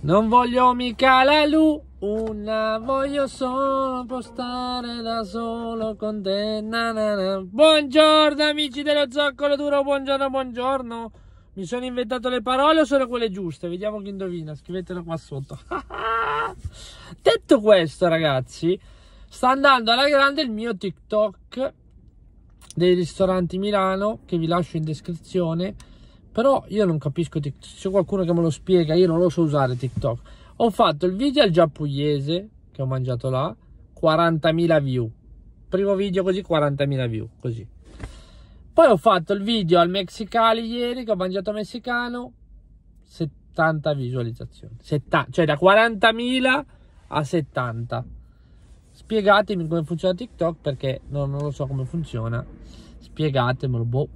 Non voglio mica la luna, voglio solo postare da solo con te. Na na na. Buongiorno amici dello zoccolo duro, buongiorno, buongiorno. Mi sono inventato le parole o sono quelle giuste? Vediamo chi indovina, scrivetelo qua sotto. Detto questo ragazzi, sta andando alla grande il mio TikTok dei ristoranti Milano che vi lascio in descrizione però io non capisco TikTok, c'è qualcuno che me lo spiega, io non lo so usare TikTok. Ho fatto il video al giappugliese, che ho mangiato là, 40.000 view. Primo video così, 40.000 view, così. Poi ho fatto il video al mexicali ieri, che ho mangiato messicano, 70 visualizzazioni. 70, cioè da 40.000 a 70. Spiegatemi come funziona TikTok, perché non, non lo so come funziona. Spiegatemelo, boh.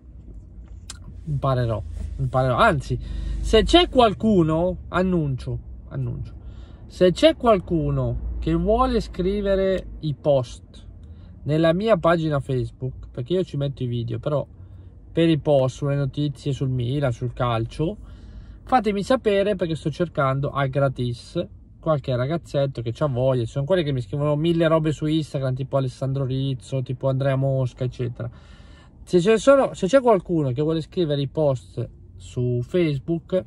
Imparerò imparerò. Anzi, se c'è qualcuno, annuncio, annuncio, se c'è qualcuno che vuole scrivere i post nella mia pagina Facebook, perché io ci metto i video, però per i post sulle notizie sul Milan, sul calcio, fatemi sapere perché sto cercando a gratis qualche ragazzetto che ha voglia. Ci sono quelli che mi scrivono mille robe su Instagram, tipo Alessandro Rizzo, tipo Andrea Mosca, eccetera. Se c'è, solo, se c'è qualcuno che vuole scrivere i post su Facebook,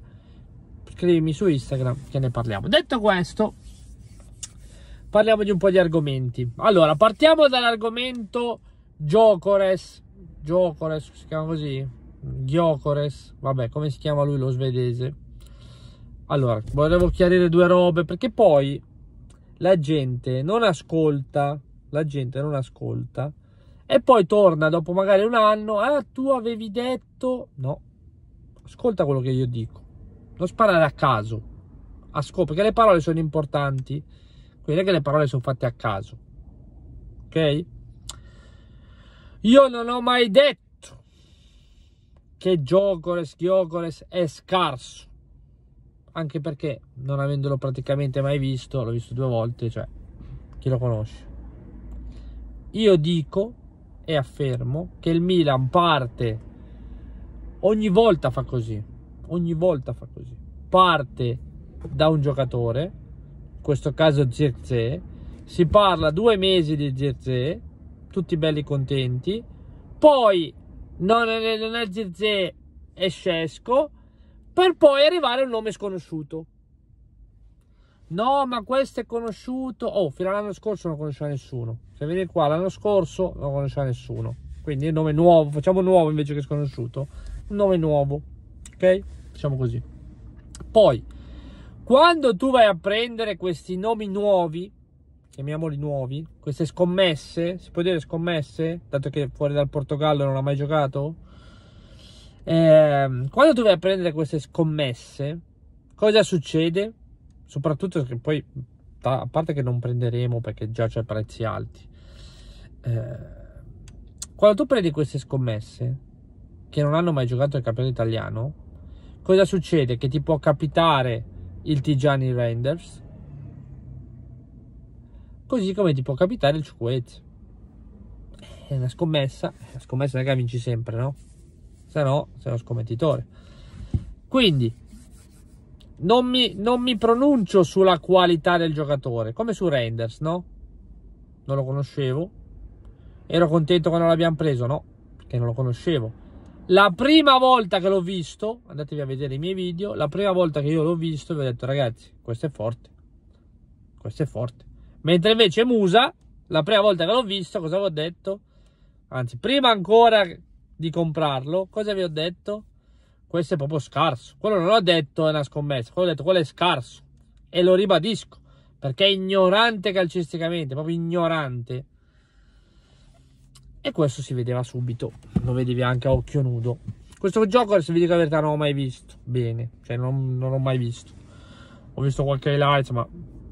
scrivimi su Instagram che ne parliamo. Detto questo, parliamo di un po' di argomenti. Allora, partiamo dall'argomento Giocores. Giocores si chiama così? Giocores, vabbè, come si chiama lui lo svedese? Allora, volevo chiarire due robe perché poi la gente non ascolta, la gente non ascolta e poi torna dopo magari un anno, ah tu avevi detto, no, ascolta quello che io dico, non sparare a caso, a scopo, perché le parole sono importanti, quindi che le parole sono fatte a caso, ok? Io non ho mai detto che Giocores, Giocores è scarso, anche perché non avendolo praticamente mai visto, l'ho visto due volte, cioè chi lo conosce. Io dico e affermo che il Milan parte Ogni volta fa così. Ogni volta fa così. Parte da un giocatore, in questo caso Zirze, si parla due mesi di Zirze, tutti belli contenti, poi non è, non è Zirze, è Scesco, per poi arrivare a un nome sconosciuto. No, ma questo è conosciuto. Oh, fino all'anno scorso non conosceva nessuno. Se vieni qua l'anno scorso non conosceva nessuno. Quindi il nome nuovo, facciamo nuovo invece che sconosciuto un nome nuovo, ok? Diciamo così. Poi, quando tu vai a prendere questi nomi nuovi, chiamiamoli nuovi, queste scommesse, si può dire scommesse, dato che fuori dal Portogallo non ha mai giocato, eh, quando tu vai a prendere queste scommesse, cosa succede? Soprattutto che poi, a parte che non prenderemo perché già c'è prezzi alti, eh, quando tu prendi queste scommesse, che non hanno mai giocato il campionato italiano, cosa succede? Che ti può capitare il Tigiani Renders, così come ti può capitare il Ciucuet. È una scommessa, la scommessa che vinci sempre, no? Se no, sei uno scommettitore. Quindi, non mi, non mi, pronuncio sulla qualità del giocatore, come su Renders, no? Non lo conoscevo. Ero contento quando l'abbiamo preso, no? Perché non lo conoscevo. La prima volta che l'ho visto, andatevi a vedere i miei video, la prima volta che io l'ho visto vi ho detto ragazzi, questo è forte, questo è forte. Mentre invece Musa, la prima volta che l'ho visto, cosa vi ho detto? Anzi, prima ancora di comprarlo, cosa vi ho detto? Questo è proprio scarso. Quello non l'ho detto è una scommessa, quello ho detto quello è scarso. E lo ribadisco, perché è ignorante calcisticamente, proprio ignorante e questo si vedeva subito, lo vedevi anche a occhio nudo. Questo gioco, se vi dico la verità, non l'ho mai visto bene, cioè non, non l'ho mai visto. Ho visto qualche highlight, ma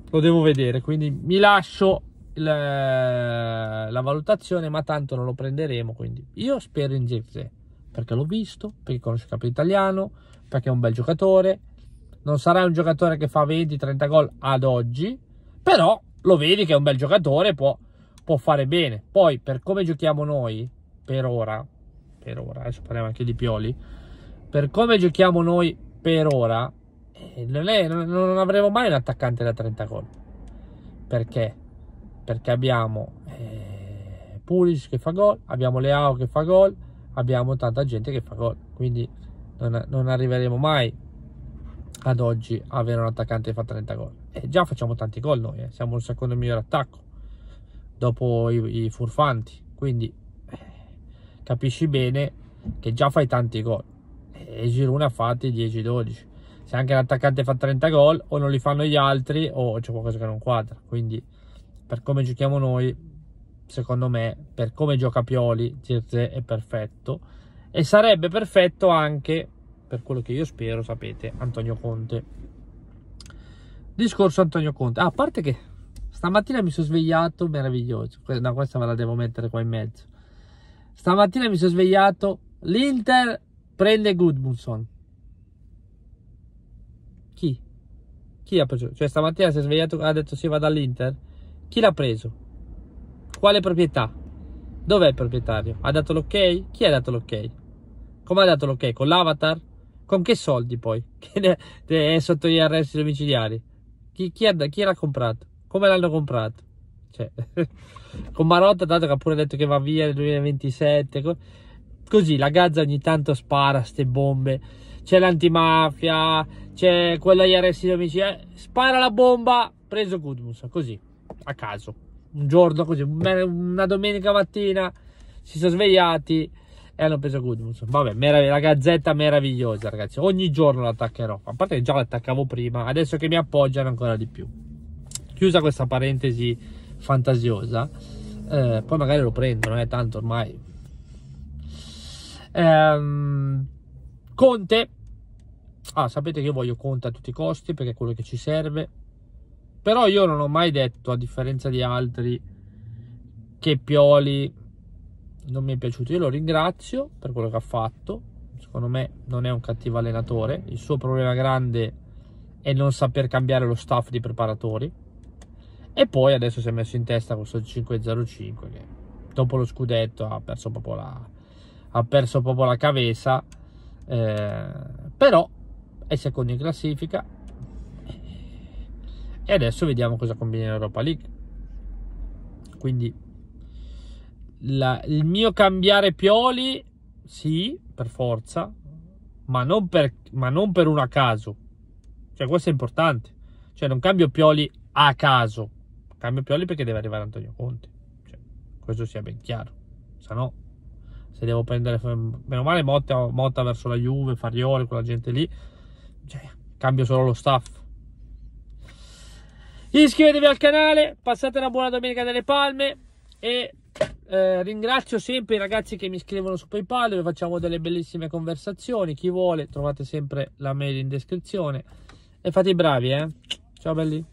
lo devo vedere, quindi mi lascio la, la valutazione, ma tanto non lo prenderemo, quindi io spero in Zirze, perché l'ho visto, perché conosce il capo italiano, perché è un bel giocatore, non sarà un giocatore che fa 20-30 gol ad oggi, però lo vedi che è un bel giocatore, può può fare bene. Poi, per come giochiamo noi, per ora, per ora, adesso parliamo anche di Pioli, per come giochiamo noi per ora, eh, non, è, non avremo mai un attaccante da 30 gol. Perché? Perché abbiamo eh, Pulis che fa gol, abbiamo Leao che fa gol, abbiamo tanta gente che fa gol. Quindi non, non arriveremo mai ad oggi a avere un attaccante che fa 30 gol. E già facciamo tanti gol noi, eh. siamo il secondo miglior attacco dopo i, i furfanti quindi eh, capisci bene che già fai tanti gol eh, e Girone ha fatti 10-12 se anche l'attaccante fa 30 gol o non li fanno gli altri o c'è qualcosa che non quadra quindi per come giochiamo noi secondo me per come gioca Pioli Tirze è perfetto e sarebbe perfetto anche per quello che io spero sapete Antonio Conte discorso Antonio Conte ah, a parte che Stamattina mi sono svegliato, meraviglioso. No, questa me la devo mettere qua in mezzo. Stamattina mi sono svegliato, l'Inter prende Goodmunson. Chi? Chi ha preso? Cioè stamattina si è svegliato, ha detto si va dall'Inter Chi l'ha preso? Quale proprietà? Dov'è il proprietario? Ha dato l'ok? Chi ha dato l'ok? Come ha dato l'ok? Con l'avatar? Con che soldi poi? Che è sotto gli arresti domiciliari? Chi, chi, ha, chi l'ha comprato? Come l'hanno comprato? Cioè, con Marotta, dato che ha pure detto che va via nel 2027. Così la Gazza ogni tanto spara ste bombe. C'è l'antimafia, c'è quella agli arresti domiciliari. Eh, spara la bomba, preso Gudmus, così, a caso. Un giorno così, una domenica mattina, si sono svegliati e hanno preso Goodmus. Vabbè, meraviglia, la gazzetta meravigliosa, ragazzi. Ogni giorno l'attaccherò. A parte che già l'attaccavo prima, adesso che mi appoggiano ancora di più chiusa questa parentesi fantasiosa eh, poi magari lo prendono eh, tanto ormai ehm, Conte ah, sapete che io voglio Conte a tutti i costi perché è quello che ci serve però io non ho mai detto a differenza di altri che Pioli non mi è piaciuto io lo ringrazio per quello che ha fatto secondo me non è un cattivo allenatore il suo problema grande è non saper cambiare lo staff di preparatori e poi adesso si è messo in testa questo 505 che dopo lo scudetto ha perso proprio la, ha perso proprio la cavesa, eh, però è secondo in classifica e adesso vediamo cosa combina in Europa League. Quindi la, il mio cambiare Pioli, sì, per forza, ma non per, ma non per un a caso. Cioè, questo è importante. Cioè, non cambio Pioli a caso. Cambia Pioli perché deve arrivare Antonio Conte. Cioè, questo sia ben chiaro. Se no, se devo prendere, meno male, Motta, Motta verso la Juve, Farioli, quella gente lì, cioè, cambio solo lo staff. Iscrivetevi al canale, passate una buona domenica delle palme e eh, ringrazio sempre i ragazzi che mi scrivono su PayPal dove facciamo delle bellissime conversazioni. Chi vuole trovate sempre la mail in descrizione. E fate i bravi, eh. Ciao belli.